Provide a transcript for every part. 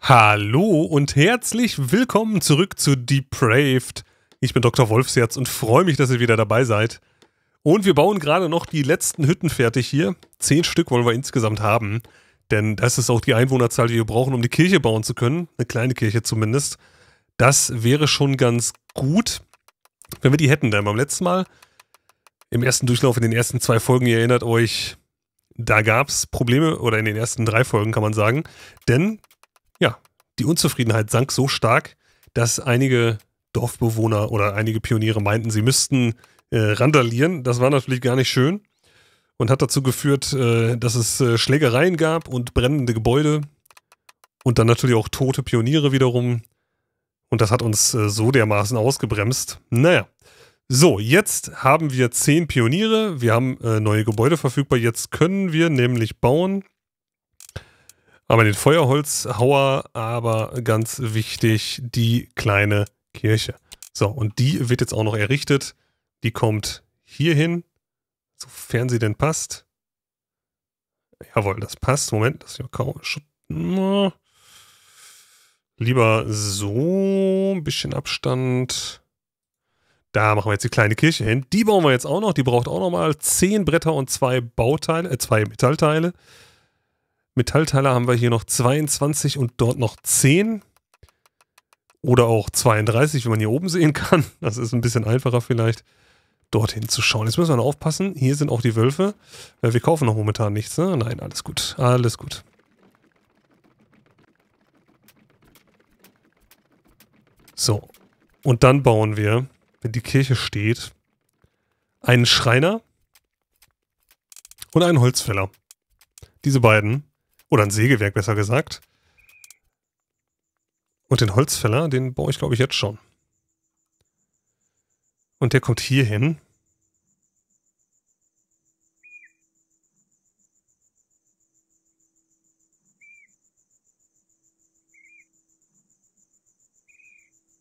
Hallo und herzlich willkommen zurück zu Depraved. Ich bin Dr. Wolfsherz und freue mich, dass ihr wieder dabei seid. Und wir bauen gerade noch die letzten Hütten fertig hier. Zehn Stück wollen wir insgesamt haben. Denn das ist auch die Einwohnerzahl, die wir brauchen, um die Kirche bauen zu können. Eine kleine Kirche zumindest. Das wäre schon ganz gut, wenn wir die hätten. Denn beim letzten Mal im ersten Durchlauf, in den ersten zwei Folgen, ihr erinnert euch, da gab es Probleme oder in den ersten drei Folgen kann man sagen. Denn ja, die Unzufriedenheit sank so stark, dass einige Dorfbewohner oder einige Pioniere meinten, sie müssten äh, randalieren. Das war natürlich gar nicht schön und hat dazu geführt, äh, dass es äh, Schlägereien gab und brennende Gebäude und dann natürlich auch tote Pioniere wiederum. Und das hat uns äh, so dermaßen ausgebremst. Naja, so, jetzt haben wir zehn Pioniere. Wir haben äh, neue Gebäude verfügbar. Jetzt können wir nämlich bauen. Aber den Feuerholzhauer, aber ganz wichtig, die kleine Kirche. So, und die wird jetzt auch noch errichtet. Die kommt hier hin, sofern sie denn passt. Jawohl, das passt. Moment, das ist ja kaum. Lieber so, ein bisschen Abstand. Da machen wir jetzt die kleine Kirche hin. Die bauen wir jetzt auch noch. Die braucht auch nochmal zehn Bretter und zwei Bauteile, äh, zwei Metallteile. Metallteile haben wir hier noch 22 und dort noch 10. Oder auch 32, wie man hier oben sehen kann. Das ist ein bisschen einfacher vielleicht, dorthin zu schauen. Jetzt müssen wir noch aufpassen. Hier sind auch die Wölfe. Äh, wir kaufen noch momentan nichts. Ne? Nein, alles gut. Alles gut. So. Und dann bauen wir die Kirche steht, einen Schreiner und einen Holzfäller. Diese beiden, oder ein Sägewerk besser gesagt. Und den Holzfäller, den baue ich glaube ich jetzt schon. Und der kommt hier hin.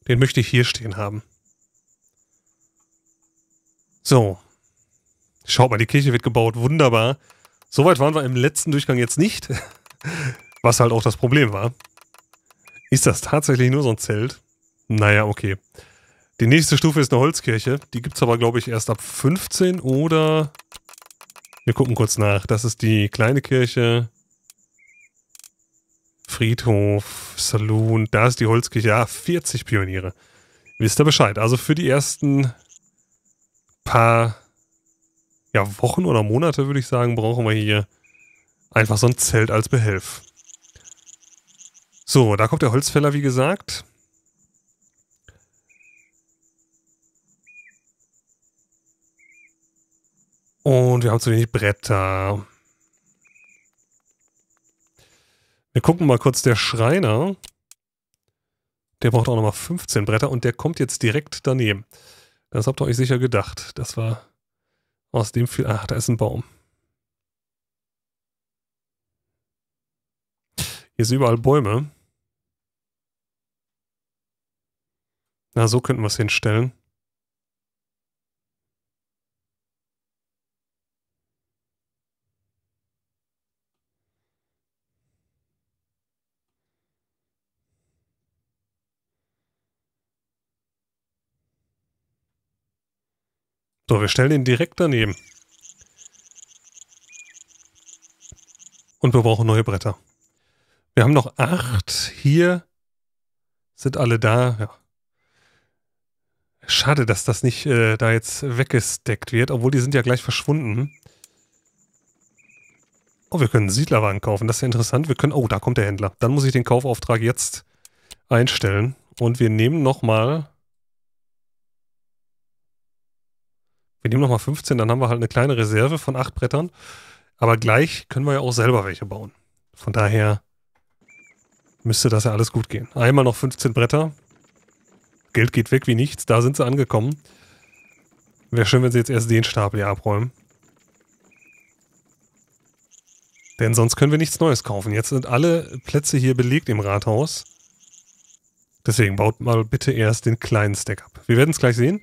Den möchte ich hier stehen haben. So. Schaut mal, die Kirche wird gebaut. Wunderbar. Soweit waren wir im letzten Durchgang jetzt nicht. Was halt auch das Problem war. Ist das tatsächlich nur so ein Zelt? Naja, okay. Die nächste Stufe ist eine Holzkirche. Die gibt es aber, glaube ich, erst ab 15 oder... Wir gucken kurz nach. Das ist die kleine Kirche. Friedhof, Saloon. Da ist die Holzkirche. Ja, 40 Pioniere. Wisst ihr Bescheid. Also für die ersten paar ja, Wochen oder Monate, würde ich sagen, brauchen wir hier einfach so ein Zelt als Behelf. So, da kommt der Holzfäller, wie gesagt. Und wir haben zu wenig Bretter. Wir gucken mal kurz, der Schreiner, der braucht auch nochmal 15 Bretter und der kommt jetzt direkt daneben. Das habt ihr euch sicher gedacht. Das war aus dem viel. Ach, da ist ein Baum. Hier sind überall Bäume. Na, so könnten wir es hinstellen. So, wir stellen ihn direkt daneben. Und wir brauchen neue Bretter. Wir haben noch acht. Hier sind alle da. Ja. Schade, dass das nicht äh, da jetzt weggesteckt wird, obwohl die sind ja gleich verschwunden. Oh, wir können Siedlerwagen kaufen. Das ist ja interessant. Wir können. Oh, da kommt der Händler. Dann muss ich den Kaufauftrag jetzt einstellen. Und wir nehmen nochmal wir nehmen nochmal 15, dann haben wir halt eine kleine Reserve von 8 Brettern. Aber gleich können wir ja auch selber welche bauen. Von daher müsste das ja alles gut gehen. Einmal noch 15 Bretter. Geld geht weg wie nichts. Da sind sie angekommen. Wäre schön, wenn sie jetzt erst den Stapel hier abräumen. Denn sonst können wir nichts Neues kaufen. Jetzt sind alle Plätze hier belegt im Rathaus. Deswegen baut mal bitte erst den kleinen Stack ab. Wir werden es gleich sehen.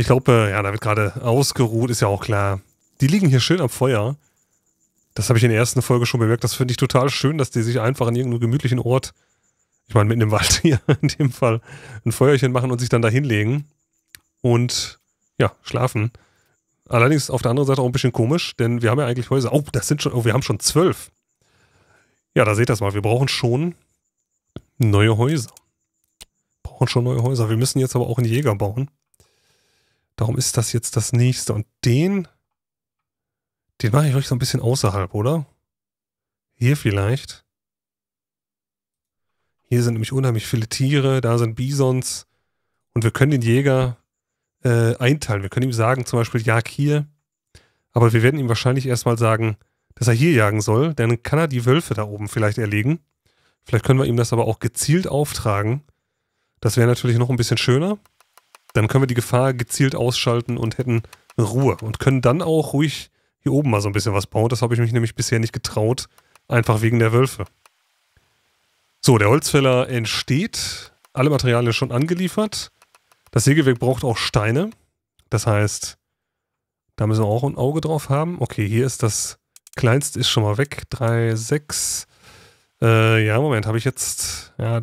Ich glaube, äh, ja, da wird gerade ausgeruht, ist ja auch klar. Die liegen hier schön am Feuer. Das habe ich in der ersten Folge schon bemerkt. Das finde ich total schön, dass die sich einfach an irgendeinem gemütlichen Ort, ich meine mitten im Wald hier in dem Fall, ein Feuerchen machen und sich dann da hinlegen und ja, schlafen. Allerdings auf der anderen Seite auch ein bisschen komisch, denn wir haben ja eigentlich Häuser. Oh, das sind schon, oh, wir haben schon zwölf. Ja, da seht ihr das mal. Wir brauchen schon neue Häuser. Brauchen schon neue Häuser. Wir müssen jetzt aber auch einen Jäger bauen. Darum ist das jetzt das nächste. Und den, den mache ich euch so ein bisschen außerhalb, oder? Hier vielleicht. Hier sind nämlich unheimlich viele Tiere, da sind Bisons. Und wir können den Jäger äh, einteilen. Wir können ihm sagen, zum Beispiel, jag hier. Aber wir werden ihm wahrscheinlich erstmal sagen, dass er hier jagen soll. Dann kann er die Wölfe da oben vielleicht erlegen. Vielleicht können wir ihm das aber auch gezielt auftragen. Das wäre natürlich noch ein bisschen schöner. Dann können wir die Gefahr gezielt ausschalten und hätten Ruhe und können dann auch ruhig hier oben mal so ein bisschen was bauen. Das habe ich mich nämlich bisher nicht getraut, einfach wegen der Wölfe. So, der Holzfäller entsteht. Alle Materialien schon angeliefert. Das Sägewerk braucht auch Steine. Das heißt, da müssen wir auch ein Auge drauf haben. Okay, hier ist das kleinste ist schon mal weg. 3, 6. Äh, ja, Moment, habe ich jetzt... Ja,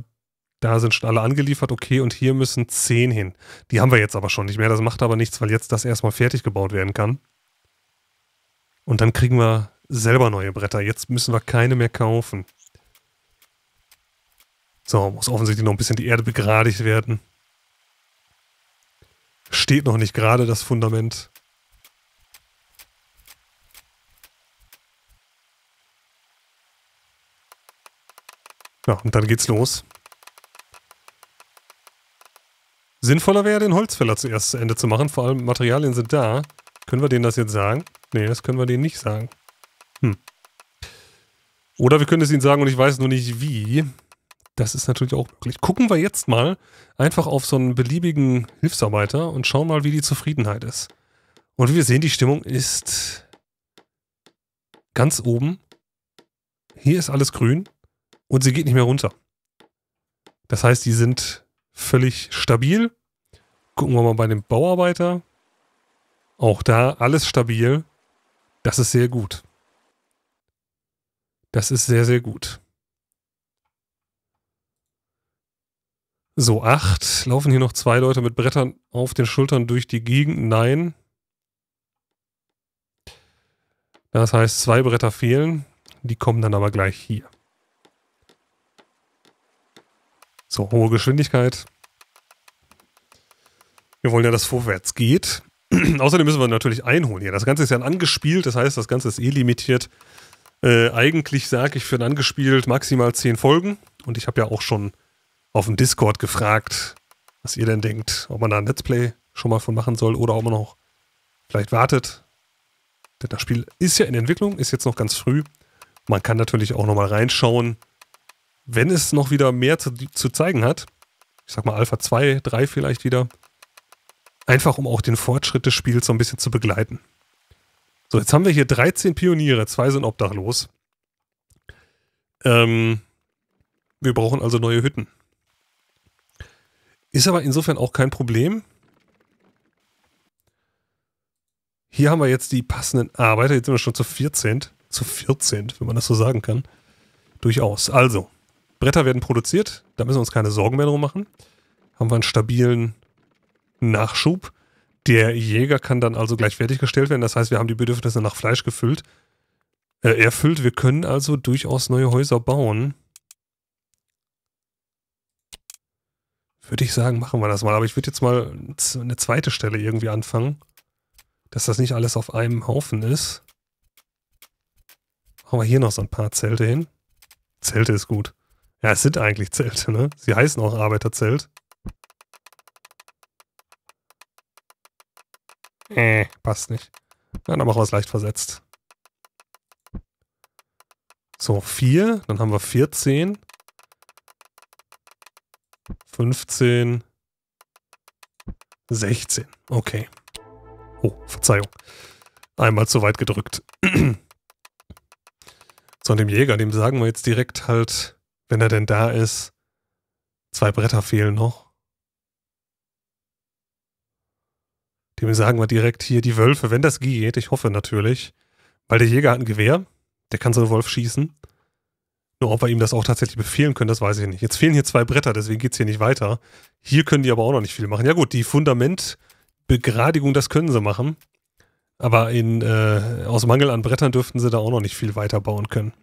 da sind schon alle angeliefert, okay, und hier müssen zehn hin. Die haben wir jetzt aber schon nicht mehr. Das macht aber nichts, weil jetzt das erstmal fertig gebaut werden kann. Und dann kriegen wir selber neue Bretter. Jetzt müssen wir keine mehr kaufen. So, muss offensichtlich noch ein bisschen die Erde begradigt werden. Steht noch nicht gerade das Fundament. Ja, und dann geht's los. Sinnvoller wäre, den Holzfäller zuerst zu Ende zu machen. Vor allem Materialien sind da. Können wir denen das jetzt sagen? Nee, das können wir denen nicht sagen. Hm. Oder wir können es ihnen sagen und ich weiß nur nicht wie. Das ist natürlich auch möglich. Gucken wir jetzt mal einfach auf so einen beliebigen Hilfsarbeiter und schauen mal, wie die Zufriedenheit ist. Und wie wir sehen, die Stimmung ist ganz oben. Hier ist alles grün und sie geht nicht mehr runter. Das heißt, die sind völlig stabil. Gucken wir mal bei dem Bauarbeiter. Auch da alles stabil. Das ist sehr gut. Das ist sehr, sehr gut. So, acht. Laufen hier noch zwei Leute mit Brettern auf den Schultern durch die Gegend? Nein. Das heißt, zwei Bretter fehlen. Die kommen dann aber gleich hier. So, hohe Geschwindigkeit. Wir wollen ja, dass vorwärts geht. Außerdem müssen wir natürlich einholen hier. Das Ganze ist ja ein angespielt, das heißt, das Ganze ist eh limitiert. Äh, eigentlich sage ich für ein angespielt maximal 10 Folgen. Und ich habe ja auch schon auf dem Discord gefragt, was ihr denn denkt, ob man da ein Let's Play schon mal von machen soll oder ob man noch vielleicht wartet. Denn das Spiel ist ja in Entwicklung, ist jetzt noch ganz früh. Man kann natürlich auch nochmal reinschauen, wenn es noch wieder mehr zu, zu zeigen hat, ich sag mal Alpha 2, 3 vielleicht wieder, einfach um auch den Fortschritt des Spiels so ein bisschen zu begleiten. So, jetzt haben wir hier 13 Pioniere, zwei sind obdachlos. Ähm, wir brauchen also neue Hütten. Ist aber insofern auch kein Problem. Hier haben wir jetzt die passenden Arbeiter. Jetzt sind wir schon zu 14. Zu 14, wenn man das so sagen kann. Durchaus. Also, Bretter werden produziert, da müssen wir uns keine Sorgen mehr drum machen. Haben wir einen stabilen Nachschub. Der Jäger kann dann also gleich fertiggestellt werden. Das heißt, wir haben die Bedürfnisse nach Fleisch gefüllt, äh, erfüllt. Wir können also durchaus neue Häuser bauen. Würde ich sagen, machen wir das mal. Aber ich würde jetzt mal eine zweite Stelle irgendwie anfangen. Dass das nicht alles auf einem Haufen ist. Machen wir hier noch so ein paar Zelte hin. Zelte ist gut. Ja, es sind eigentlich Zelte, ne? Sie heißen auch Arbeiterzelt. Äh, passt nicht. Na, dann machen wir es leicht versetzt. So, 4, dann haben wir 14. 15. 16. Okay. Oh, Verzeihung. Einmal zu weit gedrückt. so, und dem Jäger, dem sagen wir jetzt direkt halt wenn er denn da ist. Zwei Bretter fehlen noch. Dem sagen wir direkt hier die Wölfe, wenn das geht, ich hoffe natürlich, weil der Jäger hat ein Gewehr, der kann so einen Wolf schießen. Nur ob wir ihm das auch tatsächlich befehlen können, das weiß ich nicht. Jetzt fehlen hier zwei Bretter, deswegen geht es hier nicht weiter. Hier können die aber auch noch nicht viel machen. Ja gut, die Fundamentbegradigung, das können sie machen. Aber in, äh, aus Mangel an Brettern dürften sie da auch noch nicht viel weiter bauen können.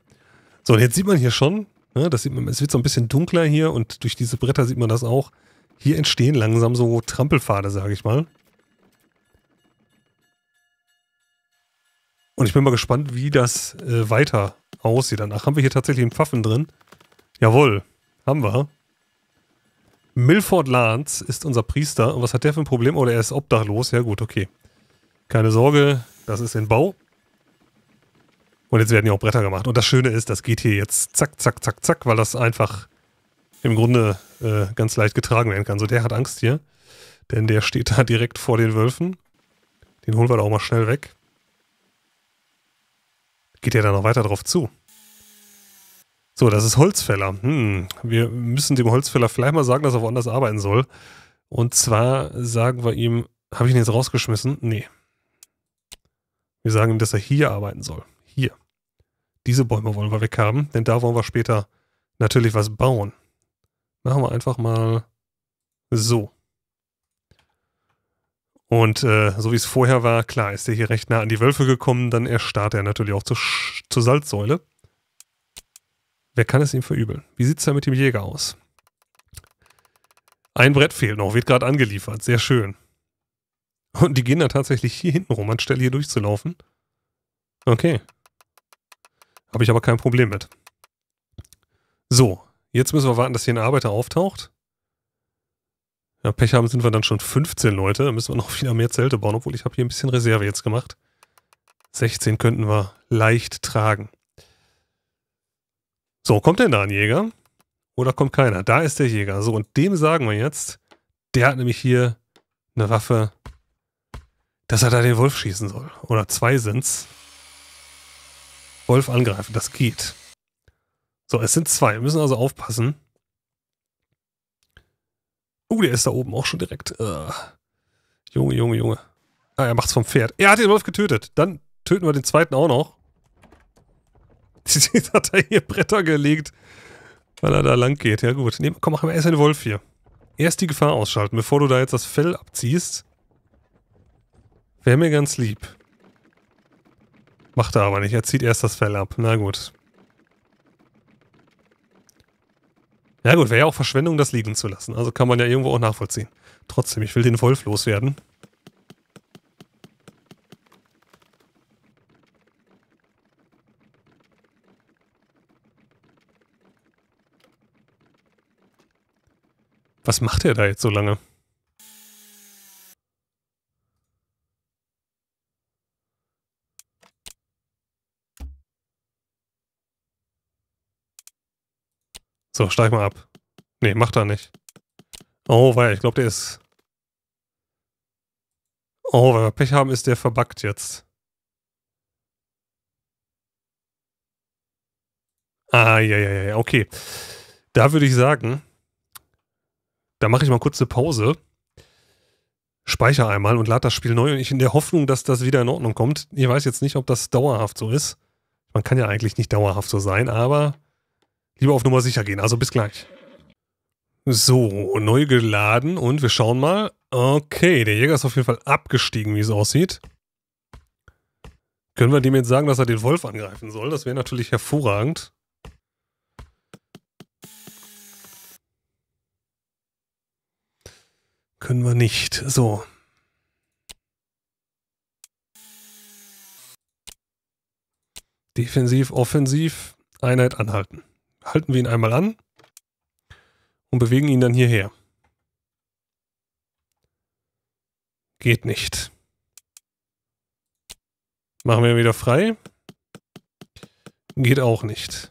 So, und jetzt sieht man hier schon, Ne, das sieht man, es wird so ein bisschen dunkler hier und durch diese Bretter sieht man das auch. Hier entstehen langsam so Trampelpfade, sage ich mal. Und ich bin mal gespannt, wie das äh, weiter aussieht. Danach haben wir hier tatsächlich einen Pfaffen drin. Jawohl, haben wir. Milford Lance ist unser Priester. Und was hat der für ein Problem? Oder oh, er ist obdachlos. Ja gut, okay. Keine Sorge, das ist in Bau. Und jetzt werden ja auch Bretter gemacht. Und das Schöne ist, das geht hier jetzt zack, zack, zack, zack, weil das einfach im Grunde äh, ganz leicht getragen werden kann. So, der hat Angst hier, denn der steht da direkt vor den Wölfen. Den holen wir da auch mal schnell weg. Geht der da noch weiter drauf zu. So, das ist Holzfäller. Hm, wir müssen dem Holzfäller vielleicht mal sagen, dass er woanders arbeiten soll. Und zwar sagen wir ihm, habe ich ihn jetzt rausgeschmissen? Nee. Wir sagen ihm, dass er hier arbeiten soll. Diese Bäume wollen wir weghaben, denn da wollen wir später natürlich was bauen. Machen wir einfach mal so. Und äh, so wie es vorher war, klar, ist er hier recht nah an die Wölfe gekommen, dann erstarrt er natürlich auch zu zur Salzsäule. Wer kann es ihm verübeln? Wie sieht es da mit dem Jäger aus? Ein Brett fehlt noch, wird gerade angeliefert, sehr schön. Und die gehen da tatsächlich hier hinten rum, anstelle hier durchzulaufen. Okay, habe ich aber kein Problem mit. So, jetzt müssen wir warten, dass hier ein Arbeiter auftaucht. Ja, Pech haben sind wir dann schon 15 Leute. Da müssen wir noch wieder mehr Zelte bauen, obwohl ich habe hier ein bisschen Reserve jetzt gemacht. 16 könnten wir leicht tragen. So, kommt denn da ein Jäger? Oder kommt keiner? Da ist der Jäger. So, und dem sagen wir jetzt, der hat nämlich hier eine Waffe, dass er da den Wolf schießen soll. Oder zwei sind's. Wolf angreifen. Das geht. So, es sind zwei. Wir müssen also aufpassen. Oh, uh, der ist da oben auch schon direkt. Uh. Junge, Junge, Junge. Ah, er macht's vom Pferd. Er hat den Wolf getötet. Dann töten wir den zweiten auch noch. Jetzt hat er hier Bretter gelegt, weil er da lang geht. Ja gut. Nee, komm, machen wir erst den Wolf hier. Erst die Gefahr ausschalten, bevor du da jetzt das Fell abziehst. Wäre mir ganz lieb. Macht er aber nicht. Er zieht erst das Fell ab. Na gut. Ja gut, wäre ja auch Verschwendung, das liegen zu lassen. Also kann man ja irgendwo auch nachvollziehen. Trotzdem, ich will den Wolf loswerden. Was macht er da jetzt so lange? So, steig mal ab. Nee, mach da nicht. Oh, weil ich glaube, der ist... Oh, weil wir Pech haben, ist der verbuggt jetzt. Ah, ja, ja, ja, okay. Da würde ich sagen, da mache ich mal kurze Pause, speichere einmal und lade das Spiel neu und ich in der Hoffnung, dass das wieder in Ordnung kommt. Ich weiß jetzt nicht, ob das dauerhaft so ist. Man kann ja eigentlich nicht dauerhaft so sein, aber Lieber auf Nummer sicher gehen, also bis gleich. So, neu geladen und wir schauen mal. Okay, der Jäger ist auf jeden Fall abgestiegen, wie es aussieht. Können wir dem jetzt sagen, dass er den Wolf angreifen soll? Das wäre natürlich hervorragend. Können wir nicht. So. Defensiv, offensiv, Einheit anhalten halten wir ihn einmal an und bewegen ihn dann hierher. Geht nicht. Machen wir wieder frei. Geht auch nicht.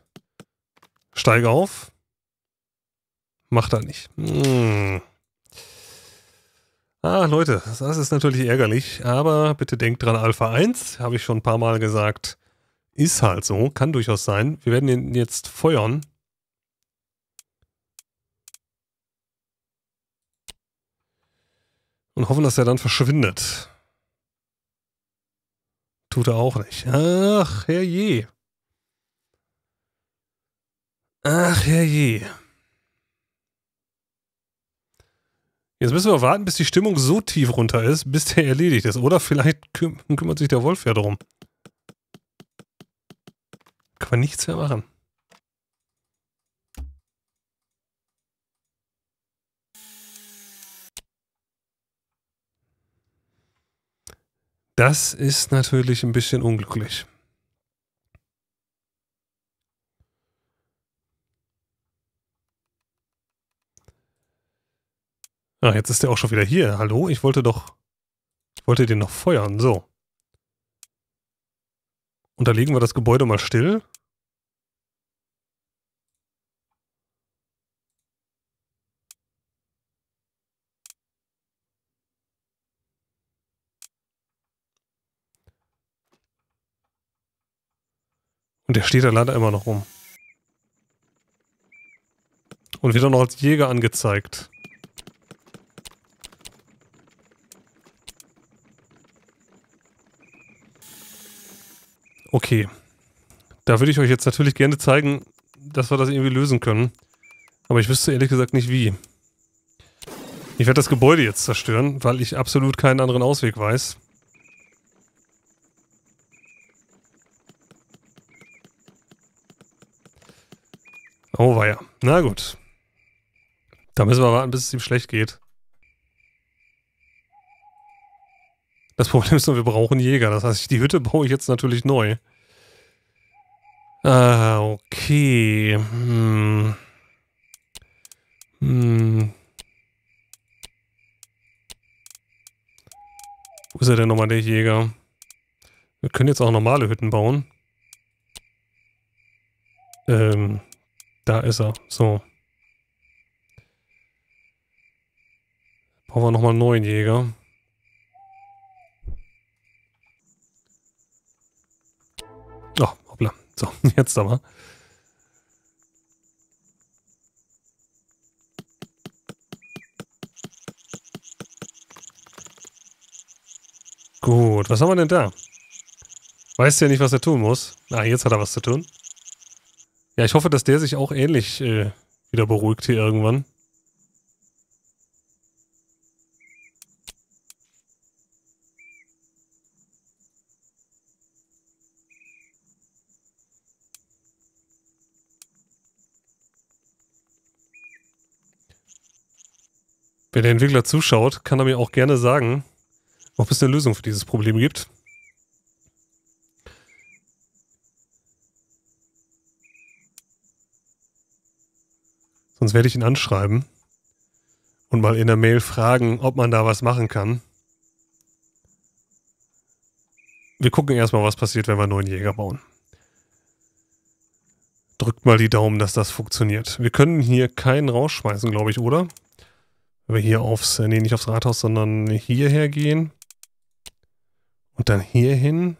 Steige auf. Macht er nicht. Hm. Ah, Leute, das ist natürlich ärgerlich, aber bitte denkt dran, Alpha 1, habe ich schon ein paar Mal gesagt, ist halt so, kann durchaus sein. Wir werden ihn jetzt feuern. Und hoffen, dass er dann verschwindet. Tut er auch nicht. Ach, herrje. Ach, herrje. Jetzt müssen wir warten, bis die Stimmung so tief runter ist, bis der erledigt ist. Oder vielleicht küm kümmert sich der Wolf ja darum. Kann man nichts mehr machen. Das ist natürlich ein bisschen unglücklich. Ah, jetzt ist der auch schon wieder hier. Hallo? Ich wollte doch. Ich wollte den noch feuern. So. Und da legen wir das Gebäude mal still. Und der steht da leider immer noch rum. Und wird auch noch als Jäger angezeigt. Okay. Da würde ich euch jetzt natürlich gerne zeigen, dass wir das irgendwie lösen können. Aber ich wüsste ehrlich gesagt nicht wie. Ich werde das Gebäude jetzt zerstören, weil ich absolut keinen anderen Ausweg weiß. Oh, war ja. Na gut. Da müssen wir warten, bis es ihm schlecht geht. Das Problem ist nur, wir brauchen Jäger. Das heißt, die Hütte baue ich jetzt natürlich neu. Ah, okay. Hm. Hm. Wo ist er denn nochmal, der Jäger? Wir können jetzt auch normale Hütten bauen. Ähm, da ist er. So. Brauchen wir nochmal einen neuen Jäger. So, jetzt aber. Gut, was haben wir denn da? Weißt du ja nicht, was er tun muss. Ah, jetzt hat er was zu tun. Ja, ich hoffe, dass der sich auch ähnlich äh, wieder beruhigt hier irgendwann. Wenn der Entwickler zuschaut, kann er mir auch gerne sagen, ob es eine Lösung für dieses Problem gibt. Sonst werde ich ihn anschreiben und mal in der Mail fragen, ob man da was machen kann. Wir gucken erstmal, was passiert, wenn wir einen neuen Jäger bauen. Drückt mal die Daumen, dass das funktioniert. Wir können hier keinen rausschmeißen, glaube ich, oder? Wenn wir hier aufs, nee, nicht aufs Rathaus, sondern hierher gehen. Und dann hierhin.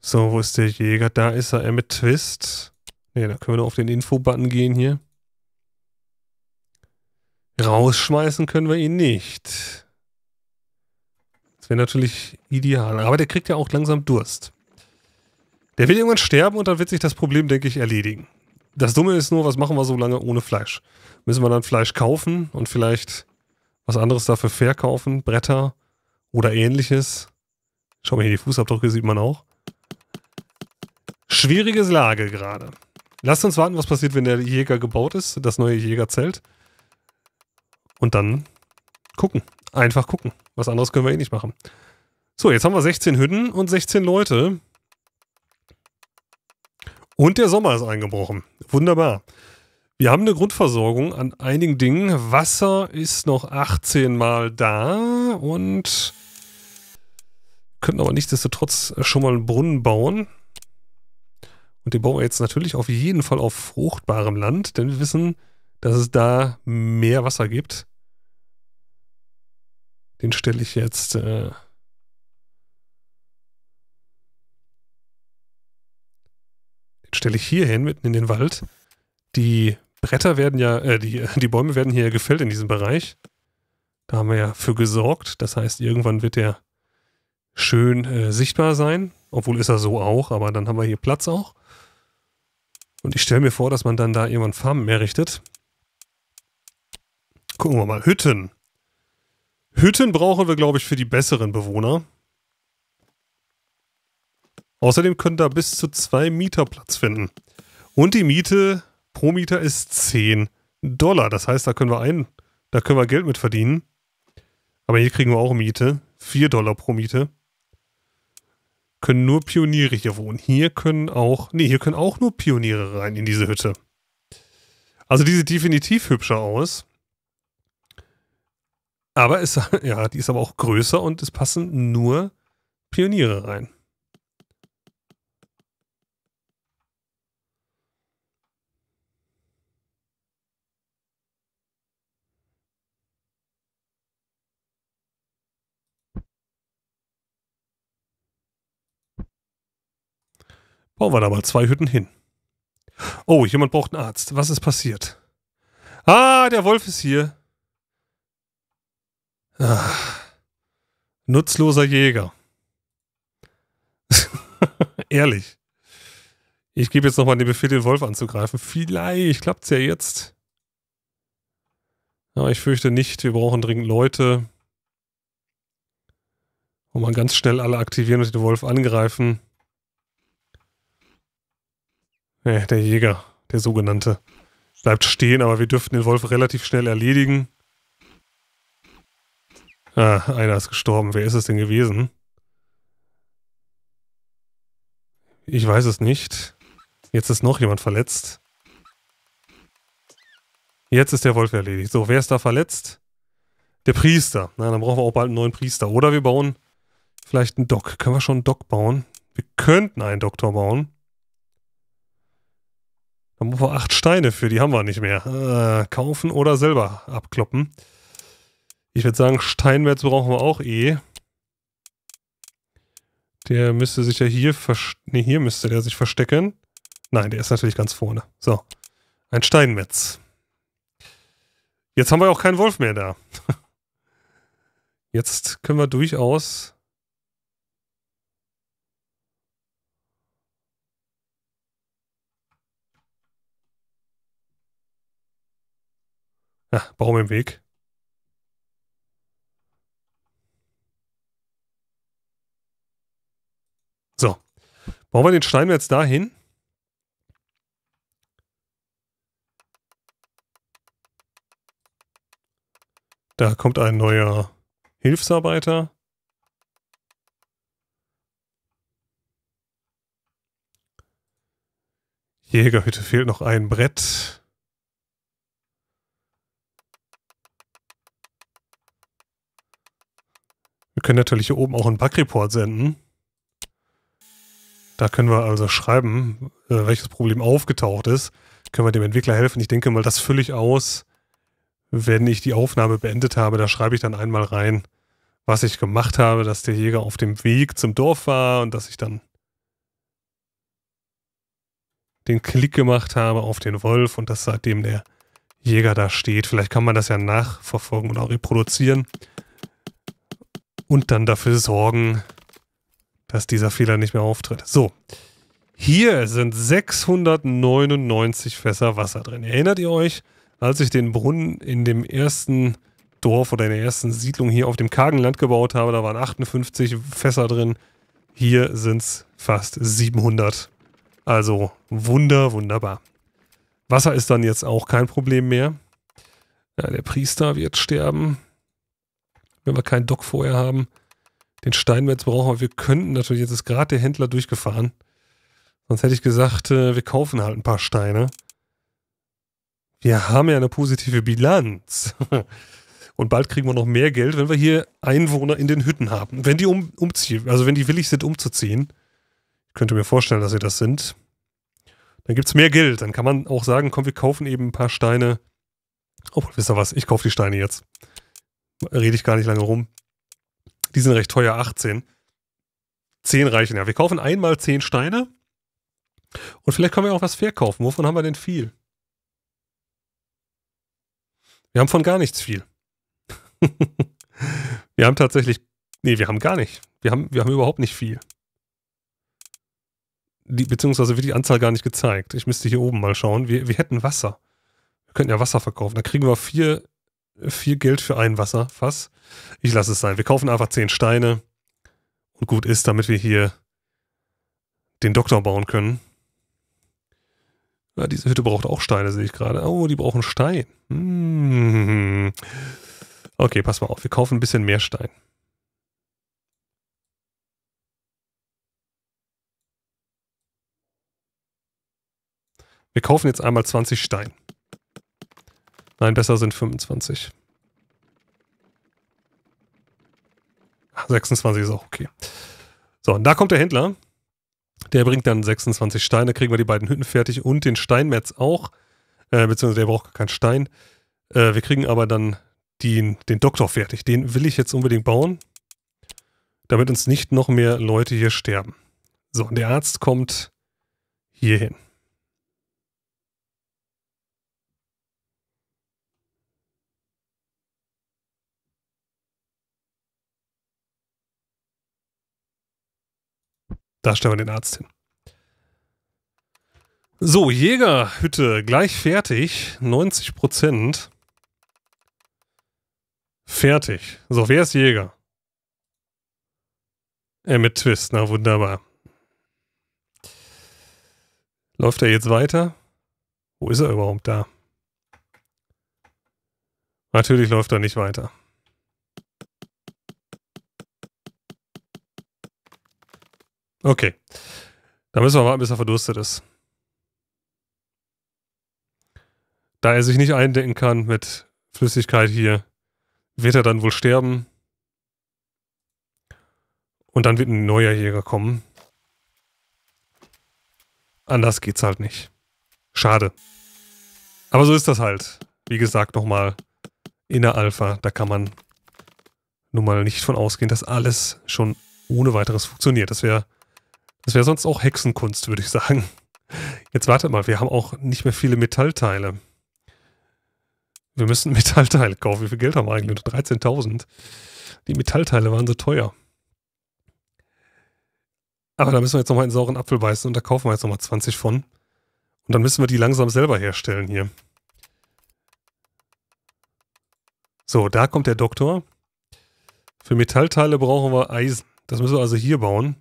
So, wo ist der Jäger? Da ist er, er mit Twist. Ne, da können wir nur auf den Info-Button gehen hier. Rausschmeißen können wir ihn nicht. Das wäre natürlich ideal. Aber der kriegt ja auch langsam Durst. Der will irgendwann sterben und dann wird sich das Problem, denke ich, erledigen. Das Dumme ist nur, was machen wir so lange ohne Fleisch? Müssen wir dann Fleisch kaufen und vielleicht was anderes dafür verkaufen? Bretter oder ähnliches? Schau mal hier, die Fußabdrücke sieht man auch. Schwierige Lage gerade. Lasst uns warten, was passiert, wenn der Jäger gebaut ist, das neue Jägerzelt. Und dann gucken. Einfach gucken. Was anderes können wir eh nicht machen. So, jetzt haben wir 16 Hütten und 16 Leute. Und der Sommer ist eingebrochen. Wunderbar. Wir haben eine Grundversorgung an einigen Dingen. Wasser ist noch 18 Mal da und könnten aber nichtsdestotrotz schon mal einen Brunnen bauen. Und den bauen wir jetzt natürlich auf jeden Fall auf fruchtbarem Land, denn wir wissen, dass es da mehr Wasser gibt. Den stelle ich jetzt äh, stelle ich hier hin, mitten in den Wald. Die Bretter werden ja, äh, die, die Bäume werden hier gefällt in diesem Bereich. Da haben wir ja für gesorgt. Das heißt, irgendwann wird der schön äh, sichtbar sein. Obwohl ist er so auch, aber dann haben wir hier Platz auch. Und ich stelle mir vor, dass man dann da irgendwann Farmen errichtet. Gucken wir mal. Hütten. Hütten brauchen wir, glaube ich, für die besseren Bewohner. Außerdem können da bis zu zwei Mieter Platz finden. Und die Miete pro Mieter ist 10 Dollar. Das heißt, da können wir ein, da können wir Geld mit verdienen. Aber hier kriegen wir auch Miete. 4 Dollar pro Miete. Können nur Pioniere hier wohnen. Hier können auch, nee, hier können auch nur Pioniere rein in diese Hütte. Also die sieht definitiv hübscher aus. Aber ist, ja, die ist aber auch größer und es passen nur Pioniere rein. Bauen wir da mal zwei Hütten hin. Oh, jemand braucht einen Arzt. Was ist passiert? Ah, der Wolf ist hier. Ah, nutzloser Jäger. Ehrlich. Ich gebe jetzt nochmal den Befehl, den Wolf anzugreifen. Vielleicht klappt es ja jetzt. Aber ich fürchte nicht. Wir brauchen dringend Leute. Wo man ganz schnell alle aktivieren und den Wolf angreifen. Nee, der Jäger, der sogenannte. Bleibt stehen, aber wir dürften den Wolf relativ schnell erledigen. Ah, einer ist gestorben. Wer ist es denn gewesen? Ich weiß es nicht. Jetzt ist noch jemand verletzt. Jetzt ist der Wolf erledigt. So, wer ist da verletzt? Der Priester. Na, dann brauchen wir auch bald einen neuen Priester. Oder wir bauen vielleicht einen Dock. Können wir schon einen Dock bauen? Wir könnten einen Doktor bauen. Dann brauchen wir acht Steine für, die haben wir nicht mehr. Äh, kaufen oder selber abkloppen. Ich würde sagen, Steinmetz brauchen wir auch eh. Der müsste sich ja hier Nee, hier müsste der sich verstecken. Nein, der ist natürlich ganz vorne. So. Ein Steinmetz. Jetzt haben wir auch keinen Wolf mehr da. Jetzt können wir durchaus Ach, Baum im Weg. So. Bauen wir den Stein jetzt dahin? Da kommt ein neuer Hilfsarbeiter. Jägerhütte fehlt noch ein Brett. Wir können natürlich hier oben auch einen Bug-Report senden. Da können wir also schreiben, äh, welches Problem aufgetaucht ist. Können wir dem Entwickler helfen? Ich denke mal, das fülle ich aus, wenn ich die Aufnahme beendet habe. Da schreibe ich dann einmal rein, was ich gemacht habe, dass der Jäger auf dem Weg zum Dorf war und dass ich dann den Klick gemacht habe auf den Wolf und dass seitdem der Jäger da steht. Vielleicht kann man das ja nachverfolgen und auch reproduzieren und dann dafür sorgen, dass dieser Fehler nicht mehr auftritt. So, hier sind 699 Fässer Wasser drin. Erinnert ihr euch, als ich den Brunnen in dem ersten Dorf oder in der ersten Siedlung hier auf dem kargen Land gebaut habe, da waren 58 Fässer drin. Hier sind es fast 700. Also wunder, wunderbar. Wasser ist dann jetzt auch kein Problem mehr. Ja, der Priester wird sterben wenn wir keinen Dock vorher haben. Den Stein wir jetzt brauchen, aber wir könnten natürlich, jetzt ist gerade der Händler durchgefahren. Sonst hätte ich gesagt, äh, wir kaufen halt ein paar Steine. Wir haben ja eine positive Bilanz. Und bald kriegen wir noch mehr Geld, wenn wir hier Einwohner in den Hütten haben. Wenn die um, umziehen, also wenn die willig sind, umzuziehen. Ich könnte mir vorstellen, dass sie das sind. Dann gibt es mehr Geld. Dann kann man auch sagen, komm, wir kaufen eben ein paar Steine. Oh, wisst ihr was? Ich kaufe die Steine jetzt. Rede ich gar nicht lange rum. Die sind recht teuer, 18. 10 reichen ja. Wir kaufen einmal 10 Steine. Und vielleicht können wir auch was verkaufen. Wovon haben wir denn viel? Wir haben von gar nichts viel. wir haben tatsächlich. Nee, wir haben gar nicht. Wir haben, wir haben überhaupt nicht viel. Die, beziehungsweise wird die Anzahl gar nicht gezeigt. Ich müsste hier oben mal schauen. Wir, wir hätten Wasser. Wir könnten ja Wasser verkaufen. Da kriegen wir vier viel Geld für ein Wasserfass. Ich lasse es sein. Wir kaufen einfach zehn Steine und gut ist, damit wir hier den Doktor bauen können. Ja, diese Hütte braucht auch Steine, sehe ich gerade. Oh, die brauchen Stein. Hm. Okay, pass mal auf. Wir kaufen ein bisschen mehr Stein. Wir kaufen jetzt einmal 20 Stein. Nein, besser sind 25. 26 ah, ist auch okay. So, und da kommt der Händler. Der bringt dann 26 Steine. Da Kriegen wir die beiden Hütten fertig und den Steinmetz auch. Äh, beziehungsweise der braucht keinen Stein. Äh, wir kriegen aber dann den, den Doktor fertig. Den will ich jetzt unbedingt bauen, damit uns nicht noch mehr Leute hier sterben. So, und der Arzt kommt hier hin. Da stellen wir den Arzt hin. So, Jägerhütte gleich fertig. 90 Prozent. Fertig. So, wer ist Jäger? Er äh, mit Twist, na wunderbar. Läuft er jetzt weiter? Wo ist er überhaupt da? Natürlich läuft er nicht weiter. Okay. Da müssen wir warten, bis er verdurstet ist. Da er sich nicht eindecken kann mit Flüssigkeit hier, wird er dann wohl sterben. Und dann wird ein neuer Jäger kommen. Anders geht's halt nicht. Schade. Aber so ist das halt. Wie gesagt, nochmal in der Alpha, da kann man nun mal nicht von ausgehen, dass alles schon ohne weiteres funktioniert. Das wäre das wäre sonst auch Hexenkunst, würde ich sagen. Jetzt warte mal, wir haben auch nicht mehr viele Metallteile. Wir müssen Metallteile kaufen. Wie viel Geld haben wir eigentlich? 13.000. Die Metallteile waren so teuer. Aber da müssen wir jetzt nochmal einen sauren Apfel beißen und da kaufen wir jetzt nochmal 20 von. Und dann müssen wir die langsam selber herstellen hier. So, da kommt der Doktor. Für Metallteile brauchen wir Eisen. Das müssen wir also hier bauen.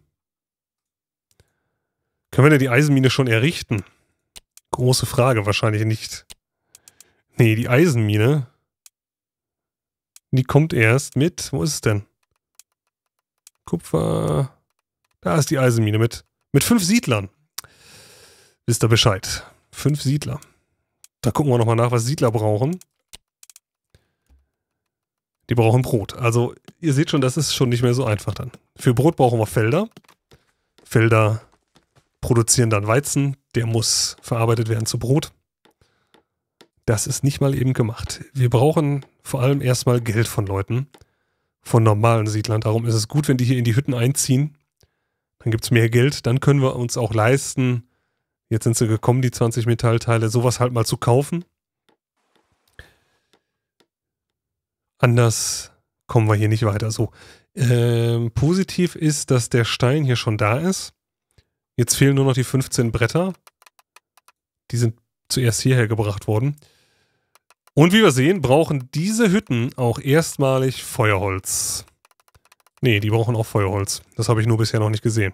Können wir denn die Eisenmine schon errichten? Große Frage, wahrscheinlich nicht. Nee, die Eisenmine. Die kommt erst mit. Wo ist es denn? Kupfer. Da ist die Eisenmine mit. Mit fünf Siedlern. Wisst ihr Bescheid. Fünf Siedler. Da gucken wir nochmal nach, was Siedler brauchen. Die brauchen Brot. Also ihr seht schon, das ist schon nicht mehr so einfach dann. Für Brot brauchen wir Felder. Felder produzieren dann Weizen, der muss verarbeitet werden zu Brot. Das ist nicht mal eben gemacht. Wir brauchen vor allem erstmal Geld von Leuten, von normalen Siedlern. Darum ist es gut, wenn die hier in die Hütten einziehen. Dann gibt es mehr Geld, dann können wir uns auch leisten, jetzt sind sie gekommen, die 20 Metallteile, sowas halt mal zu kaufen. Anders kommen wir hier nicht weiter. So, ähm, positiv ist, dass der Stein hier schon da ist. Jetzt fehlen nur noch die 15 Bretter. Die sind zuerst hierher gebracht worden. Und wie wir sehen, brauchen diese Hütten auch erstmalig Feuerholz. Nee, die brauchen auch Feuerholz. Das habe ich nur bisher noch nicht gesehen.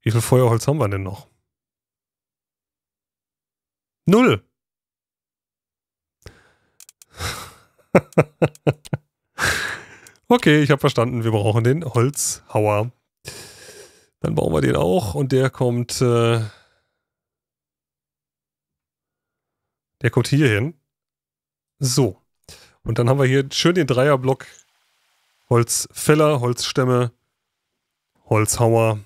Wie viel Feuerholz haben wir denn noch? Null. okay, ich habe verstanden. Wir brauchen den Holzhauer. Dann bauen wir den auch und der kommt. Äh, der kommt hier hin. So. Und dann haben wir hier schön den Dreierblock. Holzfäller, Holzstämme, Holzhauer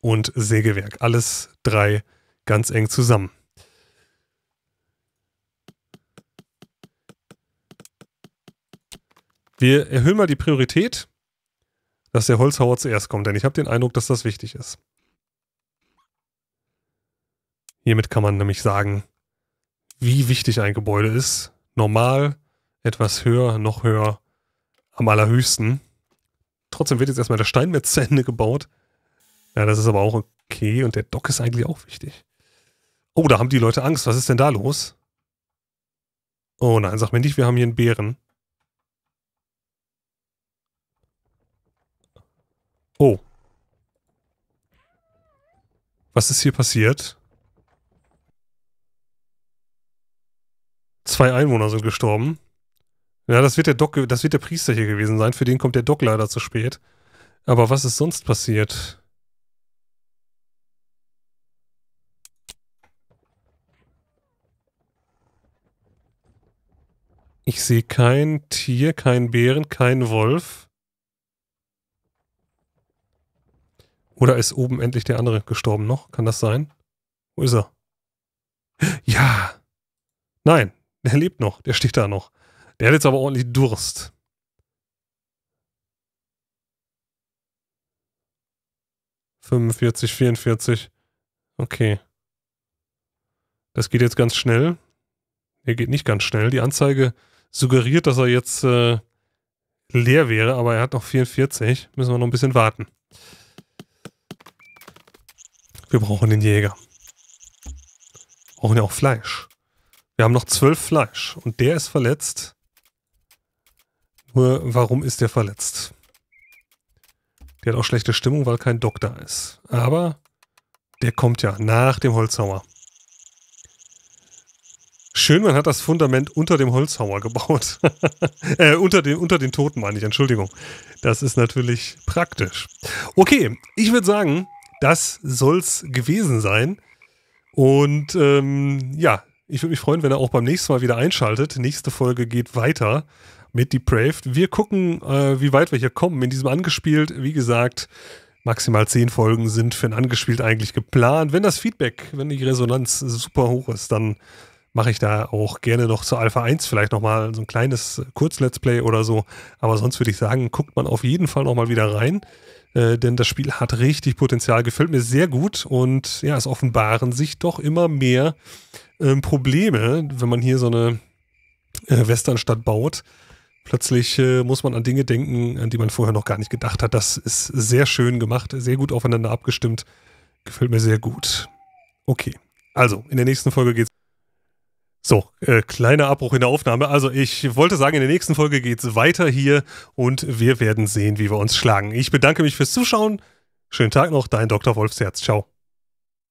und Sägewerk. Alles drei ganz eng zusammen. Wir erhöhen mal die Priorität dass der Holzhauer zuerst kommt, denn ich habe den Eindruck, dass das wichtig ist. Hiermit kann man nämlich sagen, wie wichtig ein Gebäude ist. Normal, etwas höher, noch höher, am allerhöchsten. Trotzdem wird jetzt erstmal der Steinmetz zu Ende gebaut. Ja, das ist aber auch okay und der Dock ist eigentlich auch wichtig. Oh, da haben die Leute Angst. Was ist denn da los? Oh nein, sag mir nicht, wir haben hier einen Bären. Oh. Was ist hier passiert? Zwei Einwohner sind gestorben. Ja, das wird der Doc, das wird der Priester hier gewesen sein. Für den kommt der Doc leider zu spät. Aber was ist sonst passiert? Ich sehe kein Tier, keinen Bären, keinen Wolf. Oder ist oben endlich der andere gestorben noch? Kann das sein? Wo ist er? Ja. Nein, der lebt noch. Der steht da noch. Der hat jetzt aber ordentlich Durst. Fünfundvierzig, vierundvierzig. Okay. Das geht jetzt ganz schnell. Er geht nicht ganz schnell. Die Anzeige suggeriert, dass er jetzt äh, leer wäre, aber er hat noch 44. Müssen wir noch ein bisschen warten. Wir brauchen den Jäger. Wir brauchen ja auch Fleisch. Wir haben noch zwölf Fleisch und der ist verletzt. Nur, warum ist der verletzt? Der hat auch schlechte Stimmung, weil kein Doktor ist. Aber der kommt ja nach dem Holzhauer. Schön, man hat das Fundament unter dem Holzhauer gebaut. äh, unter, den, unter den Toten meine ich, Entschuldigung. Das ist natürlich praktisch. Okay, ich würde sagen, das soll's gewesen sein. Und ähm, ja, ich würde mich freuen, wenn ihr auch beim nächsten Mal wieder einschaltet. Nächste Folge geht weiter mit Depraved. Wir gucken, äh, wie weit wir hier kommen. In diesem Angespielt, wie gesagt, maximal zehn Folgen sind für ein Angespielt eigentlich geplant. Wenn das Feedback, wenn die Resonanz super hoch ist, dann mache ich da auch gerne noch zur Alpha 1 vielleicht nochmal so ein kleines Kurz-Let's Play oder so. Aber sonst würde ich sagen, guckt man auf jeden Fall nochmal wieder rein. Äh, denn das Spiel hat richtig Potenzial, gefällt mir sehr gut und ja, es offenbaren sich doch immer mehr ähm, Probleme, wenn man hier so eine äh, Westernstadt baut. Plötzlich äh, muss man an Dinge denken, an die man vorher noch gar nicht gedacht hat. Das ist sehr schön gemacht, sehr gut aufeinander abgestimmt. Gefällt mir sehr gut. Okay, also in der nächsten Folge geht's. So, äh, kleiner Abbruch in der Aufnahme. Also ich wollte sagen, in der nächsten Folge geht's weiter hier und wir werden sehen, wie wir uns schlagen. Ich bedanke mich fürs Zuschauen. Schönen Tag noch, dein Dr. Wolfsherz. Ciao.